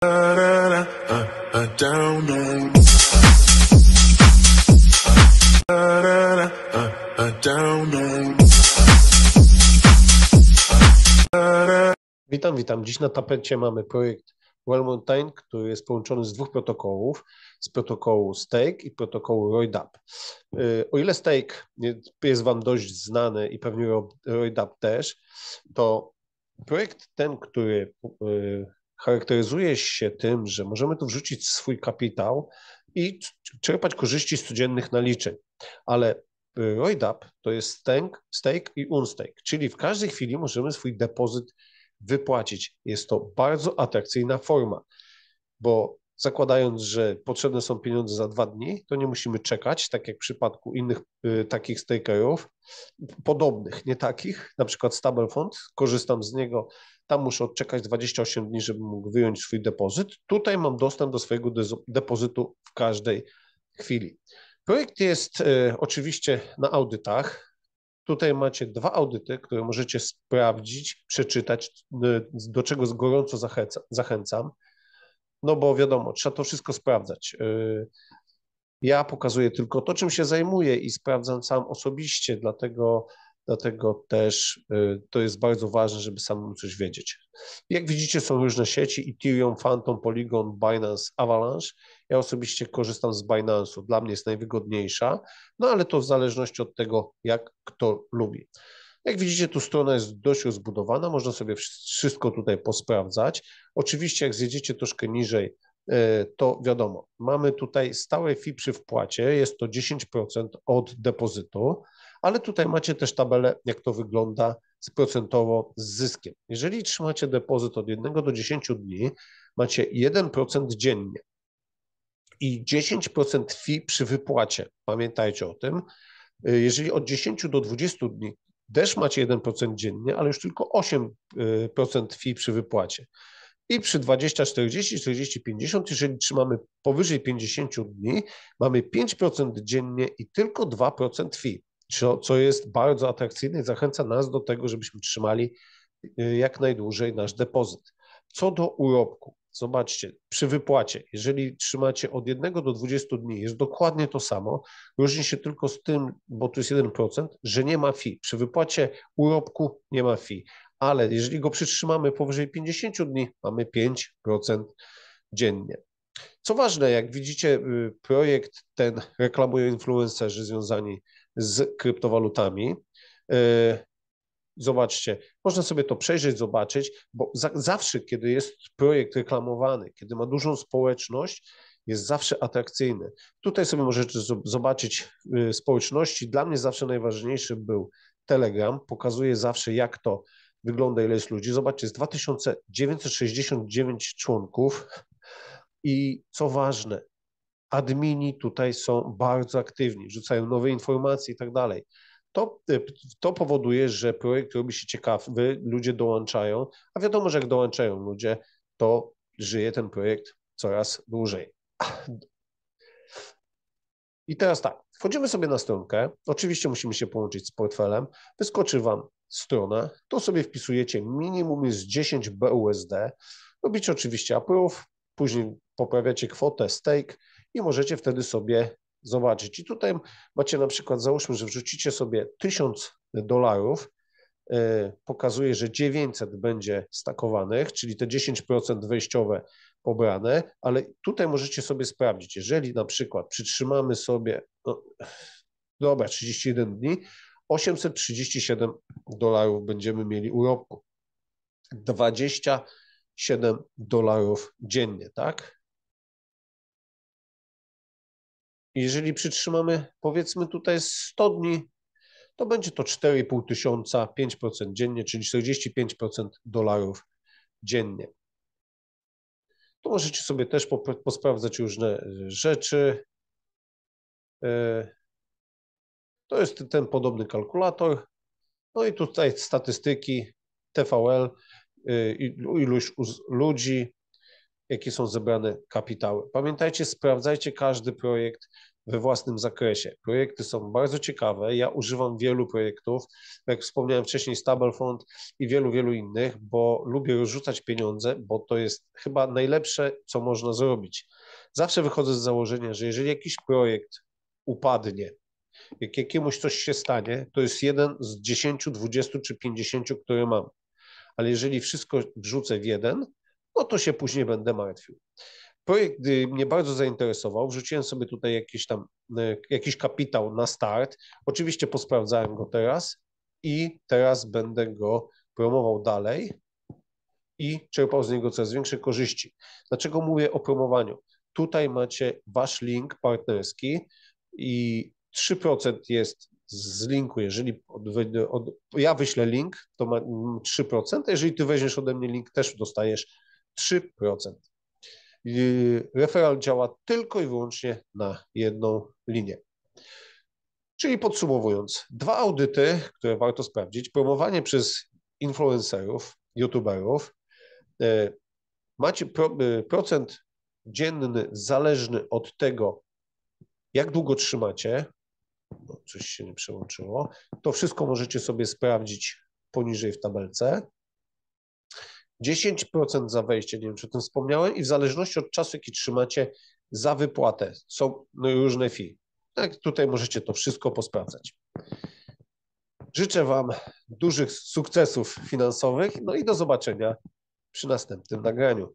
Witam, witam. Dziś na tapecie mamy projekt Well Mountain, który jest połączony z dwóch protokołów, z protokołu Stake i protokołu Roidup. Y, o ile Stake jest Wam dość znany i pewnie Roidup też, to projekt ten, który y, charakteryzuje się tym, że możemy tu wrzucić swój kapitał i czerpać korzyści z codziennych naliczeń. Ale y, ROIDAP to jest stank, stake i unstake, czyli w każdej chwili możemy swój depozyt wypłacić. Jest to bardzo atrakcyjna forma, bo zakładając, że potrzebne są pieniądze za dwa dni, to nie musimy czekać, tak jak w przypadku innych y, takich stakerów, podobnych, nie takich, na przykład fund korzystam z niego tam muszę odczekać 28 dni, żeby mógł wyjąć swój depozyt. Tutaj mam dostęp do swojego depozytu w każdej chwili. Projekt jest e, oczywiście na audytach. Tutaj macie dwa audyty, które możecie sprawdzić, przeczytać, e, do czego gorąco zachęcam. No bo wiadomo, trzeba to wszystko sprawdzać. E, ja pokazuję tylko to, czym się zajmuję i sprawdzam sam osobiście, dlatego Dlatego też y, to jest bardzo ważne, żeby samemu coś wiedzieć. Jak widzicie, są różne sieci: Ethereum, Phantom, Polygon, Binance, Avalanche. Ja osobiście korzystam z Binance'u, dla mnie jest najwygodniejsza, no ale to w zależności od tego, jak kto lubi. Jak widzicie, tu strona jest dość rozbudowana, można sobie wszystko tutaj posprawdzać. Oczywiście, jak zjedziecie troszkę niżej, y, to wiadomo, mamy tutaj stałe fee przy wpłacie, jest to 10% od depozytu ale tutaj macie też tabelę, jak to wygląda z procentowo z zyskiem. Jeżeli trzymacie depozyt od 1 do 10 dni, macie 1% dziennie i 10% fi przy wypłacie. Pamiętajcie o tym. Jeżeli od 10 do 20 dni też macie 1% dziennie, ale już tylko 8% fi przy wypłacie. I przy 20, 40, 40, 50, jeżeli trzymamy powyżej 50 dni, mamy 5% dziennie i tylko 2% fi co, co jest bardzo atrakcyjne i zachęca nas do tego, żebyśmy trzymali y, jak najdłużej nasz depozyt. Co do urobku, zobaczcie, przy wypłacie, jeżeli trzymacie od 1 do 20 dni, jest dokładnie to samo. Różni się tylko z tym, bo tu jest 1%, że nie ma fi. Przy wypłacie urobku nie ma fi, ale jeżeli go przytrzymamy powyżej 50 dni, mamy 5% dziennie. Co ważne, jak widzicie, y, projekt ten reklamują influencerzy związani z kryptowalutami. E, zobaczcie, można sobie to przejrzeć, zobaczyć, bo za, zawsze, kiedy jest projekt reklamowany, kiedy ma dużą społeczność, jest zawsze atrakcyjny. Tutaj sobie możecie zobaczyć y, społeczności. Dla mnie zawsze najważniejszy był Telegram. Pokazuje zawsze, jak to wygląda, ile jest ludzi. Zobaczcie, jest 2969 członków. I co ważne, admini tutaj są bardzo aktywni, rzucają nowe informacje i tak dalej. To, e, to powoduje, że projekt robi się ciekawy, ludzie dołączają, a wiadomo, że jak dołączają ludzie, to żyje ten projekt coraz dłużej. I teraz tak, wchodzimy sobie na stronkę, oczywiście musimy się połączyć z portfelem, wyskoczy Wam strona, to sobie wpisujecie minimum jest 10 BUSD, robicie oczywiście approve, później poprawiacie kwotę, stake, i możecie wtedy sobie zobaczyć. I tutaj macie na przykład, załóżmy, że wrzucicie sobie 1000 dolarów, e, pokazuje, że 900 będzie stakowanych, czyli te 10% wejściowe pobrane, ale tutaj możecie sobie sprawdzić, jeżeli na przykład przytrzymamy sobie, no, dobra, 31 dni, 837 dolarów będziemy mieli urobku. 27 dolarów dziennie, tak? jeżeli przytrzymamy powiedzmy tutaj 100 dni, to będzie to 4,5 tysiąca, 5% dziennie, czyli 45% dolarów dziennie. Tu możecie sobie też posprawdzać różne e, rzeczy. E, to jest ten podobny kalkulator. No i tutaj statystyki TVL, e, iluś ludzi, jakie są zebrane kapitały. Pamiętajcie, sprawdzajcie każdy projekt we własnym zakresie. Projekty są bardzo ciekawe. Ja używam wielu projektów, jak wspomniałem wcześniej, Stablefund i wielu, wielu innych, bo lubię rozrzucać pieniądze, bo to jest chyba najlepsze, co można zrobić. Zawsze wychodzę z założenia, że jeżeli jakiś projekt upadnie, jak jakiemuś coś się stanie, to jest jeden z 10, 20 czy 50, które mam. Ale jeżeli wszystko wrzucę w jeden, no to się później będę martwił. Projekt y, mnie bardzo zainteresował, wrzuciłem sobie tutaj jakiś tam, y, jakiś kapitał na start. Oczywiście posprawdzałem go teraz i teraz będę go promował dalej i czerpał z niego coraz większe korzyści. Dlaczego mówię o promowaniu? Tutaj macie wasz link partnerski i 3% jest z linku. Jeżeli od, od, ja wyślę link, to ma 3%, mm, a jeżeli ty weźmiesz ode mnie link, też dostajesz 3%. Yy, Referral działa tylko i wyłącznie na jedną linię. Czyli podsumowując, dwa audyty, które warto sprawdzić: promowanie przez influencerów, youtuberów. Yy, macie pro, yy, procent dzienny zależny od tego, jak długo trzymacie. No, coś się nie przełączyło. To wszystko możecie sobie sprawdzić poniżej w tabelce. 10% za wejście, nie wiem czy o tym wspomniałem, i w zależności od czasu, jaki trzymacie za wypłatę, są no, różne fee. Tak, tutaj możecie to wszystko posprawdzać. Życzę Wam dużych sukcesów finansowych, no i do zobaczenia przy następnym nagraniu.